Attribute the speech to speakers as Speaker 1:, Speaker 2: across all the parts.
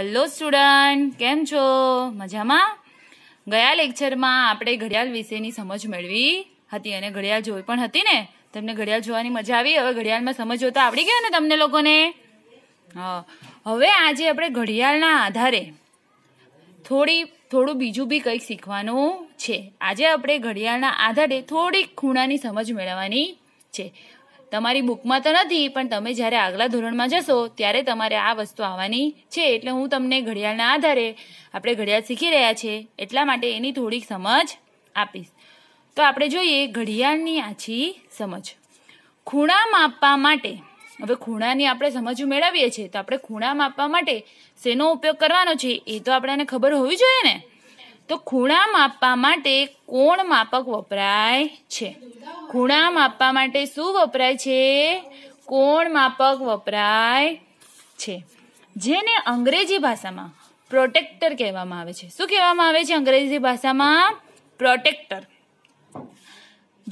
Speaker 1: hello student કેમ છો મજામાં ગયા લેક્ચરમાં આપણે ઘડિયાળ વિશેની સમજ મેળવી હતી અને ઘડિયાળ જોઈ પણ હતી ને તમને ઘડિયાળ જોવાની મજા આવી હવે ઘડિયાળમાં સમજો તો આવડી ગયો ને તમને લોકોને હવે આજે આપણે ઘડિયાળના આધારે થોડી થોડું બીજું બી કંઈક શીખવાનું છે આજે આપણે ઘડિયાળના આધારે થોડીક ખૂણાની સમજ મેળવવાની છે તમારી બુકમાં તો નથી પણ તમે જ્યારે આગલા ધોરણમાં જશો ત્યારે તમારે આ વસ્તુ આવવાની છે એટલે હું તમને ઘડિયાળના આધારે આપણે ઘડિયાળ શીખી રહ્યા છે એટલા માટે એની થોડીક સમજ આપીશ તો આપણે જોઈએ ઘડિયાળની આછી સમજ ખૂણા માપવા માટે હવે ખૂણાની આપણે સમજ મેળવીએ છીએ તો આપણે ખૂણા માપવા માટે શેનો ઉપયોગ કરવાનો છે એ તો આપણને ખબર હોવી જોઈએ ને તો ખૂણા માપવા માટે કોણ માપક વપરાય છે ખૂણા માપવા માટે શું વપરાય છે કોણ માપક વપરાય છે જેને અંગ્રેજી ભાષામાં પ્રોટેક્ટર કહેવામાં આવે છે શું કહેવામાં આવે છે અંગ્રેજી ભાષામાં પ્રોટેક્ટર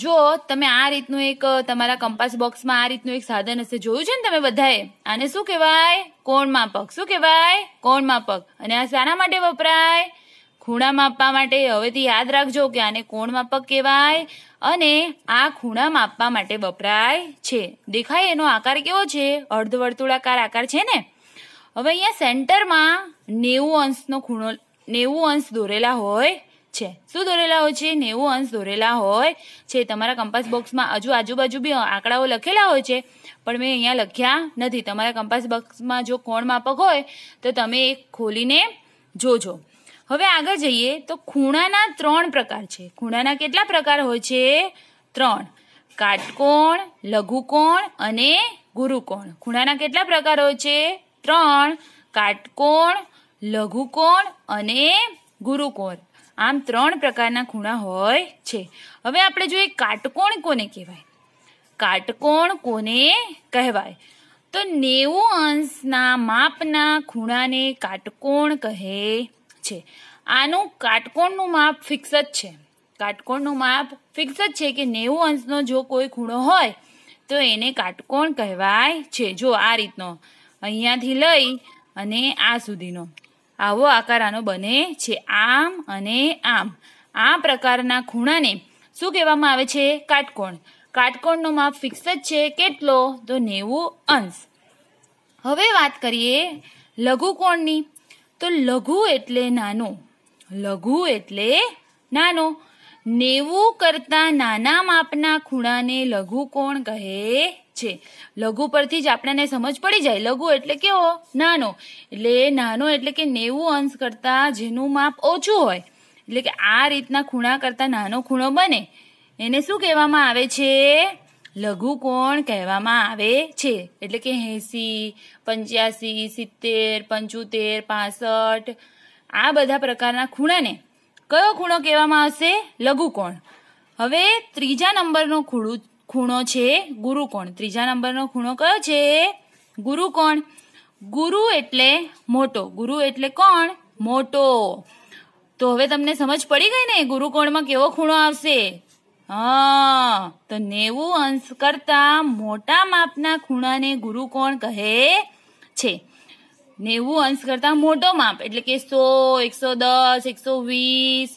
Speaker 1: જો તમે આ રીતનું એક તમારા કંપાસ બોક્સમાં આ રીતનું એક સાધન હશે જોયું છે ને તમે બધાએ આને શું કહેવાય કોણ માપક શું કહેવાય કોણ માપક અને આ શાના માટે વપરાય ખૂણા માપવા માટે હવેથી યાદ રાખજો કે આને કોણ માપક કહેવાય અને આ ખૂણા માપવા માટે વપરાય છે દેખાય એનો આકાર કેવો છે અર્ધવર્તુળાકાર આકાર છે ને હવે અહીંયા સેન્ટરમાં નેવું અંશનો ખૂણો નેવું અંશ દોરેલા હોય છે શું દોરેલા હોય છે નેવું અંશ દોરેલા હોય છે તમારા કંપાસ બોક્સમાં હજુ આજુબાજુ બી આંકડાઓ લખેલા હોય છે પણ મેં અહીંયા લખ્યા નથી તમારા કંપાસ બોક્સમાં જો કોણ માપક હોય તો તમે એ ખોલીને જોજો હવે આગળ જઈએ તો ખૂણાના ત્રણ પ્રકાર છે ખૂણાના કેટલા પ્રકાર હોય છે ત્રણ કાટકોણ લઘુકોણ અને ગુરુકોણ ખૂણાના કેટલા પ્રકાર હોય છે ત્રણ કાટકોણ લઘુકોણ અને ગુરુકોણ આમ ત્રણ પ્રકારના ખૂણા હોય છે હવે આપણે જોઈએ કાટકોણ કોને કહેવાય કાટકોણ કોને કહેવાય તો નેવું અંશના માપના ખૂણાને કાટકોણ કહે છે આનું કાટકોણનું માપ ફિક્સ જ છે કાટકોણનું માપ ફિક્સ જ છે કે નેવું અંશનો જો કોઈ ખૂણો હોય તો એને કાટકોણ કહેવાય છે જો આ રીતનો અહીંયાથી લઈ અને આ સુધીનો આવો આકાર આનો બને છે આમ અને આમ આ પ્રકારના ખૂણાને શું કહેવામાં આવે છે કાટકોણ કાટકોણનો માપ ફિક્સ જ છે કેટલો તો નેવું અંશ હવે વાત કરીએ લઘુકોણની તો લઘુ એટલે નાનો લઘુ એટલે નાનો નેવું કરતા નાના માપના ખૂણાને લઘુ કોણ કહે છે લઘુ પરથી જ આપણાને સમજ પડી જાય લઘુ એટલે કેવો નાનો એટલે નાનો એટલે કે નેવું અંશ કરતા જેનું માપ ઓછું હોય એટલે કે આ રીતના ખૂણા કરતા નાનો ખૂણો બને એને શું કહેવામાં આવે છે લઘુકોણ કહેવામાં આવે છે એટલે કે એંસી પંચ્યાસી સિત્તેર પંચોતેર પાસઠ આ બધા પ્રકારના ખૂણાને કયો ખૂણો કહેવામાં આવશે લઘુકોણ હવે ત્રીજા નંબરનો ખૂણું ખૂણો છે ગુરુકોણ ત્રીજા નંબરનો ખૂણો કયો છે ગુરુકોણ ગુરુ એટલે મોટો ગુરુ એટલે કોણ મોટો તો હવે તમને સમજ પડી ગઈ ને ગુરુકોણમાં કેવો ખૂણો આવશે હા તો નેવું અંશ કરતા મોટા માપના ખૂણાને ગુરુ કોણ કહે છે નેવું અંશ કરતા મોટો માપ એટલે કે સો એકસો દસ એકસો વીસ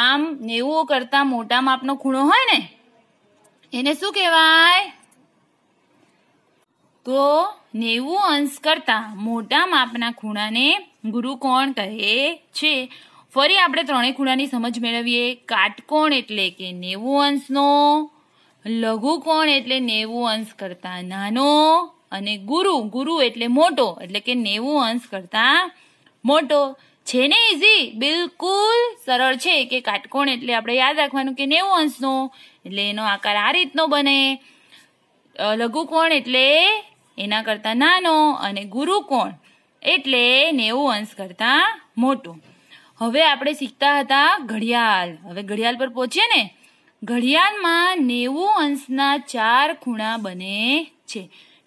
Speaker 1: આમ નેવું કરતા મોટા માપનો ખૂણો હોય ને એને શું કહેવાય તો નેવું અંશ કરતા મોટા માપના ખૂણાને ગુરુ કોણ કહે છે ફરી આપણે ત્રણેય ખૂણાની સમજ મેળવીએ કાટકોણ એટલે કે નેવું અંશનો લઘુકોણ એટલે નેવું અંશ કરતા નાનો અને ગુરુ ગુરુ એટલે મોટો એટલે કે નેવું અંશ કરતા મોટો છે ને ઇઝી બિલકુલ સરળ છે કે કાટકોણ એટલે આપણે યાદ રાખવાનું કે નેવું અંશનો એટલે એનો આકાર આ રીતનો બને લઘુકોણ એટલે એના કરતાં નાનો અને ગુરુ કોણ એટલે નેવું અંશ કરતાં મોટું હવે આપણે શીખતા હતા ઘડિયાળ હવે ઘડિયાળ પર પહોંચીએ ને ઘડિયાળમાં નેવું અંશના ચાર ખૂણા બને છે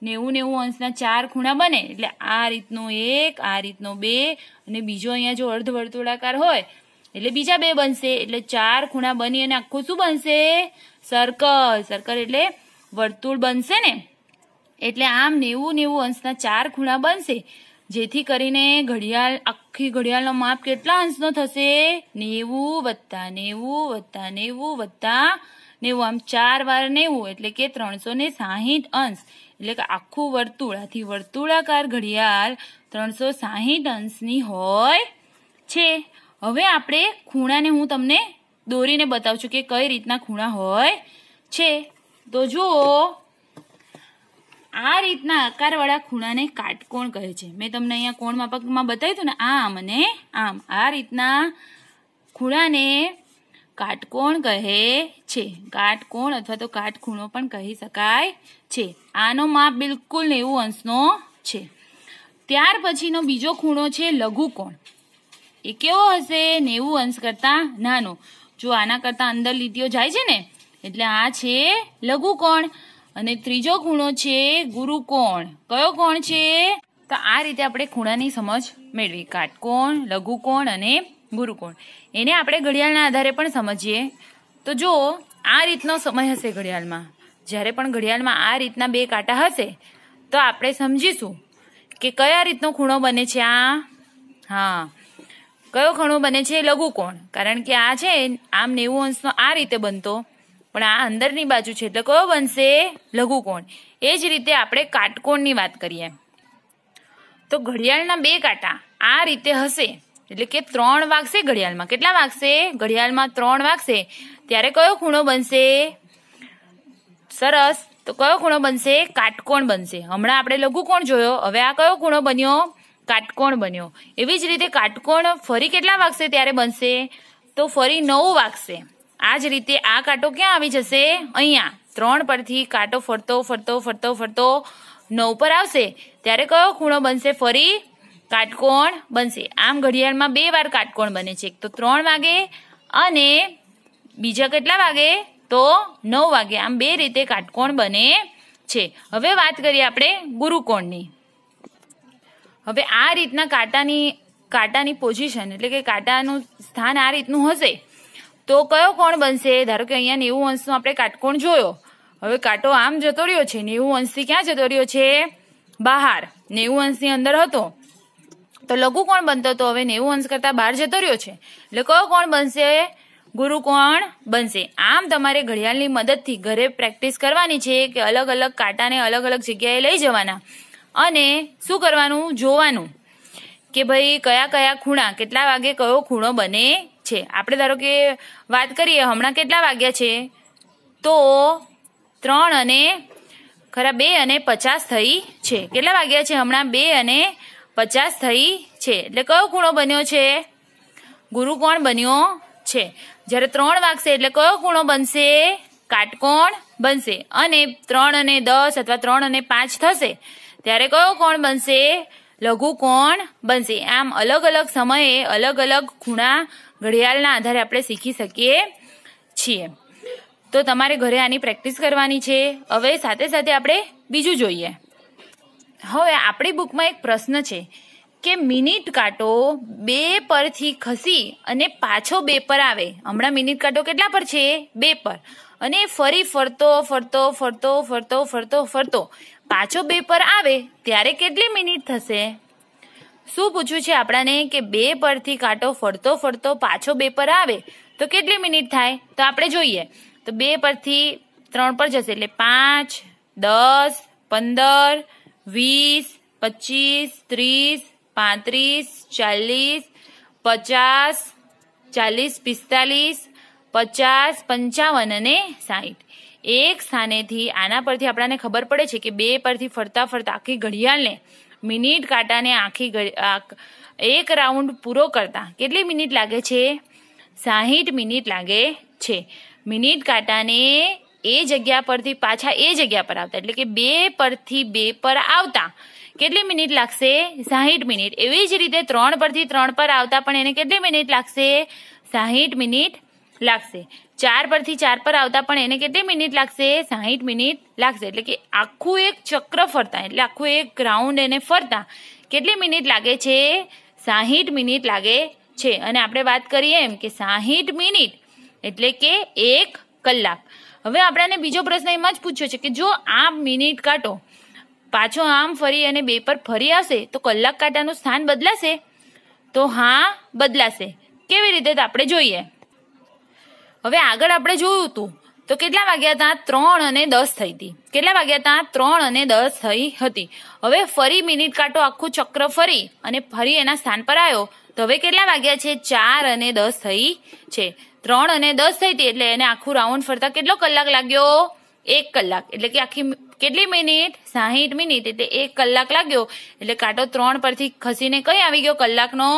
Speaker 1: નેવું નેવું અંશના ચાર ખૂણા બને એટલે આ રીતનો એક આ રીતનો બે અને બીજો અહીંયા જો અર્ધ વર્તુળાકાર હોય એટલે બીજા બે બનશે એટલે ચાર ખૂણા બની અને આખું શું બનશે સર્કલ સર્કલ એટલે વર્તુળ બનશે ને એટલે આમ નેવું નેવું અંશના ચાર ખૂણા બનશે જેથી કરીને ઘડિયાળ આખી ઘડિયાળનો માપ કેટલા અંશનો થશે નેવું વત્તા નેવું વત્તા નેવું વત્તા નેવું આમ ચાર વાર નેવું એટલે કે ત્રણસો ને સાહીઠ અંશ એટલે કે આખું વર્તુળ આથી વર્તુળાકાર ઘડિયાળ ત્રણસો સાહીઠ અંશની હોય છે હવે આપણે ખૂણાને હું તમને દોરીને બતાવું છું કે કઈ રીતના ખૂણા હોય છે તો જુઓ આ રીતના આકારવાળા ખૂણાને કાટકોણ કહે છે મેં તમને અહીંયા કોણ માપકમાં બતાવ્યું હતું ને આમ અને આમ આ રીતના ખૂણાને કાટકોણ કહે છે કાટકોણ અથવા તો કાટખૂણો પણ કહી શકાય છે આનો માપ બિલકુલ નેવું અંશનો છે ત્યાર પછીનો બીજો ખૂણો છે લઘુકોણ એ કેવો હશે નેવું અંશ કરતાં નાનો જો આના કરતાં અંદર લીટીઓ જાય છે ને એટલે આ છે લઘુકોણ અને ત્રીજો ખૂણો છે ગુરુ કોણ કયો કોણ છે તો આ રીતે આપણે ખૂણાની સમજ મેળવી કાટકોણ લઘુકોણ અને ગુરુકોણ એને આપણે ઘડિયાળના આધારે પણ સમજીએ તો જો આ રીતનો સમય હશે ઘડિયાળમાં જ્યારે પણ ઘડિયાળમાં આ રીતના બે કાંટા હશે તો આપણે સમજીશું કે કયા રીતનો ખૂણો બને છે આ હા કયો ખૂણો બને છે લઘુ કોણ કારણ કે આ છે આમ નેવું અંશનો આ રીતે બનતો પણ આ અંદરની બાજુ છે એટલે કયો બનશે લઘુકોણ એ જ રીતે આપણે કાટકોણની વાત કરીએ તો ઘડિયાળના બે કાંટા આ રીતે હશે એટલે કે ત્રણ વાગશે ઘડિયાળમાં કેટલા વાગશે ઘડિયાળમાં ત્રણ વાગશે ત્યારે કયો ખૂણો બનશે સરસ તો કયો ખૂણો બનશે કાટકોણ બનશે હમણાં આપણે લઘુકોણ જોયો હવે આ કયો ખૂણો બન્યો કાટકોણ બન્યો એવી જ રીતે કાટકોણ ફરી કેટલા વાગશે ત્યારે બનશે તો ફરી નવ વાગશે આ જ રીતે આ કાંટો ક્યાં આવી જશે અહીંયા ત્રણ પરથી કાંટો ફરતો ફરતો ફરતો ફરતો નવ પર આવશે ત્યારે કયો ખૂણો બનશે ફરી કાટકોણ બનશે આમ ઘડિયાળમાં બે વાર કાટકોણ બને છે એક તો ત્રણ વાગે અને બીજા કેટલા વાગે તો નવ વાગે આમ બે રીતે કાટકોણ બને છે હવે વાત કરીએ આપણે ગુરુકોણની હવે આ રીતના કાંટાની કાંટાની પોઝિશન એટલે કે કાંટાનું સ્થાન આ રીતનું હશે તો કયો કોણ બનશે ધારો કે અહીંયા નેવું અંશનો આપણે કાટકોણ જોયો હવે કાંટો આમ જતો રહ્યો છે નેવું અંશથી ક્યાં જતો રહ્યો છે બહાર નેવું અંશની અંદર હતો તો લઘુ કોણ બનતો હતો હવે નેવું અંશ કરતાં બહાર જતો રહ્યો છે એટલે કયો કોણ બનશે ગુરુ કોણ બનશે આમ તમારે ઘડિયાળની મદદથી ઘરે પ્રેક્ટિસ કરવાની છે કે અલગ અલગ કાંટાને અલગ અલગ જગ્યાએ લઈ જવાના અને શું કરવાનું જોવાનું કે ભાઈ કયા કયા ખૂણા કેટલા વાગે કયો ખૂણો બને છે આપણે ધારો કે વાત કરીએ હમણાં કેટલા વાગ્યા છે તો ત્રણ અને ખરા બે અને પચાસ થઈ છે કેટલા વાગ્યા છે હમણાં બે અને પચાસ થઈ છે એટલે કયો ખૂણો બન્યો છે ગુરુ કોણ બન્યો છે જ્યારે ત્રણ વાગશે એટલે કયો ખૂણો બનશે કાટકોણ બનશે અને ત્રણ અને દસ અથવા ત્રણ અને પાંચ થશે ત્યારે કયો કોણ બનશે લઘુ કોણ બનશે આમ અલગ અલગ સમયે અલગ અલગ ખૂણા ઘડિયાળના આધારે આપણે શીખી શકીએ છીએ તો તમારે ઘરે આની પ્રેક્ટિસ કરવાની છે હવે સાથે સાથે આપણે બીજું જોઈએ હવે આપણી બુકમાં એક પ્રશ્ન છે કે મિનિટ કાંટો બે પરથી ખસી અને પાછો બે પર આવે હમણાં મિનિટ કાંટો કેટલા પર છે બે પર અને ફરી ફરતો ફરતો ફરતો ફરતો ફરતો ફરતો પાછો બે પર આવે ત્યારે કેટલી મિનિટ થશે શું પૂછ્યું છે આપણાને કે બે પરથી કાંટો ફરતો ફરતો પાછો બે પર આવે તો કેટલી મિનિટ થાય તો આપણે જોઈએ તો બે પરથી ત્રણ પર જશે એટલે પાંચ દસ પંદર વીસ પચીસ ત્રીસ પાંત્રીસ ચાલીસ પચાસ ચાલીસ પિસ્તાલીસ પચાસ પંચાવન અને સાઠ એક સ્થાનેથી આના પરથી આપણને ખબર પડે છે કે બે પરથી ફરતા ફરતા આખી ઘડિયાળને મિનિટ કાંટાને આખી એક રાઉન્ડ પૂરો કરતા કેટલી મિનિટ લાગે છે સાહીઠ મિનિટ લાગે છે મિનિટ કાંટાને એ જગ્યા પરથી પાછા એ જગ્યા પર આવતા એટલે કે બે પરથી બે પર આવતા કેટલી મિનિટ લાગશે સાહીઠ મિનિટ એવી જ રીતે ત્રણ પરથી ત્રણ પર આવતા પણ એને કેટલી મિનિટ લાગશે સાહીઠ મિનિટ લાગશે ચાર પરથી ચાર પર આવતા પણ એને કેટલી મિનિટ લાગશે સાહીઠ મિનિટ લાગશે એટલે કે આખું એક ચક્ર ફરતા એટલે આખું એક ગ્રાઉન્ડ એને ફરતા કેટલી મિનિટ લાગે છે સાહીઠ મિનિટ લાગે છે અને આપણે વાત કરીએ એમ કે સાહીઠ મિનિટ એટલે કે એક કલાક હવે આપણાને બીજો પ્રશ્ન એમાં જ પૂછ્યો છે કે જો આ મિનિટ કાંટો પાછો આમ ફરી અને બે પર ફરી આવશે તો કલાક કાંટાનું સ્થાન બદલાશે તો હા બદલાશે કેવી રીતે આપણે જોઈએ હવે આગળ આપણે જોયું હતું તો કેટલા વાગ્યા ત્યાં ત્રણ અને દસ થઈ હતી કેટલા વાગ્યા ત્યાં ત્રણ અને દસ થઈ હતી હવે ફરી મિનિટ કાંટો આખું ચક્ર ફરી અને ફરી એના સ્થાન પર આવ્યો તો હવે કેટલા વાગ્યા છે ચાર અને દસ થઈ છે ત્રણ અને દસ થઈ હતી એટલે એને આખું રાઉન્ડ ફરતા કેટલો કલાક લાગ્યો એક કલાક એટલે કે આખી કેટલી મિનિટ સાહીઠ મિનિટ એટલે એક કલાક લાગ્યો એટલે કાંટો ત્રણ પરથી ખસીને કઈ આવી ગયો કલાકનો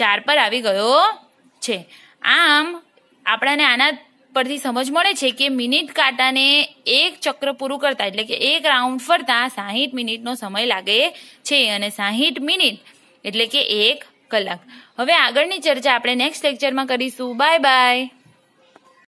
Speaker 1: ચાર પર આવી ગયો છે આમ આપણાને આના પરથી સમજ મળે છે કે મિનિટ કાંટાને એક ચક્ર પૂરું કરતા એટલે કે એક રાઉન્ડ ફરતા સાહીઠ મિનિટનો સમય લાગે છે અને સાહીઠ મિનિટ એટલે કે એક કલાક હવે આગળની ચર્ચા આપણે નેક્સ્ટ લેક્ચરમાં કરીશું બાય બાય